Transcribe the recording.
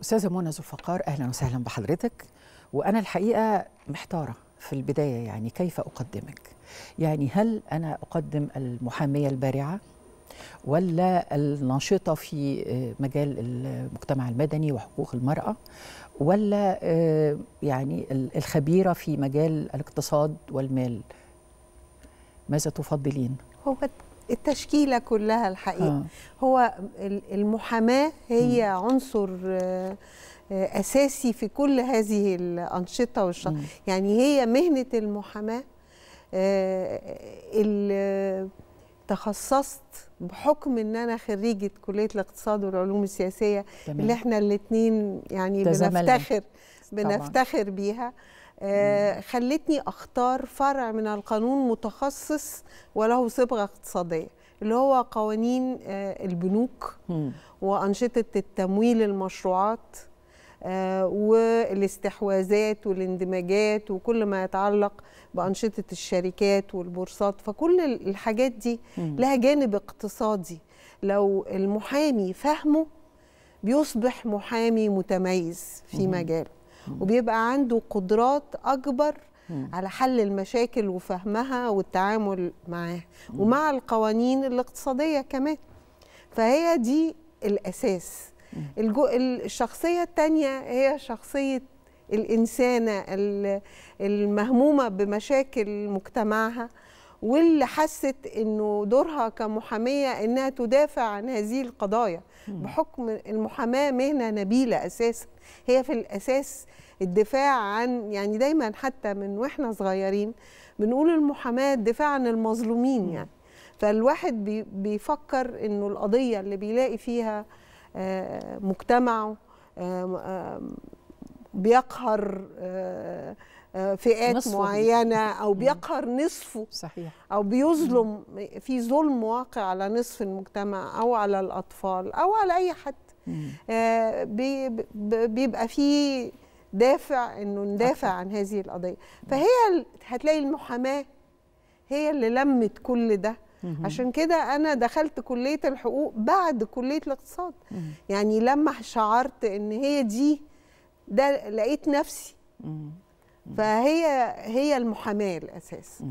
استاذه منى زفقار اهلا وسهلا بحضرتك وانا الحقيقه محتاره في البدايه يعني كيف اقدمك يعني هل انا اقدم المحاميه البارعه ولا الناشطه في آه، مجال المجتمع المدني وحقوق المراه ولا آه، يعني الخبيره في مجال الاقتصاد والمال ماذا تفضلين هو التشكيله كلها الحقيقه آه. هو المحاماه هي م. عنصر آه، اساسي في كل هذه الانشطه والشط يعني هي مهنه المحاماه آه، اللي تخصصت بحكم ان انا خريجه كليه الاقتصاد والعلوم السياسيه تمام. اللي احنا الاثنين يعني بنفتخر بنفتخر بيها آه، خلتني اختار فرع من القانون متخصص وله صبغه اقتصاديه اللي هو قوانين آه، البنوك وانشطه التمويل المشروعات آه، والاستحواذات والاندماجات وكل ما يتعلق بانشطه الشركات والبورصات فكل الحاجات دي لها جانب اقتصادي لو المحامي فهمه بيصبح محامي متميز في مجاله وبيبقى عنده قدرات اكبر على حل المشاكل وفهمها والتعامل معاها ومع القوانين الاقتصاديه كمان فهي دي الاساس الشخصيه الثانيه هي شخصيه الانسانه المهمومه بمشاكل مجتمعها واللي حست انه دورها كمحاميه انها تدافع عن هذه القضايا بحكم المحاماه مهنه نبيله اساسا هي في الاساس الدفاع عن يعني دايما حتى من واحنا صغيرين بنقول المحاماه الدفاع عن المظلومين يعني فالواحد بيفكر انه القضيه اللي بيلاقي فيها آه، مجتمعه آه، بيقهر آه، فئات نصفه. معينه او بيقهر نصفه صحيح او بيظلم في ظلم واقع على نصف المجتمع او على الاطفال او على اي حد آه، بيبقى في دافع انه ندافع عن هذه القضيه فهي هتلاقي المحاماه هي اللي لمت كل ده عشان كده انا دخلت كليه الحقوق بعد كليه الاقتصاد يعني لما شعرت ان هي دي ده لقيت نفسي فهي هي المحاماه الاساس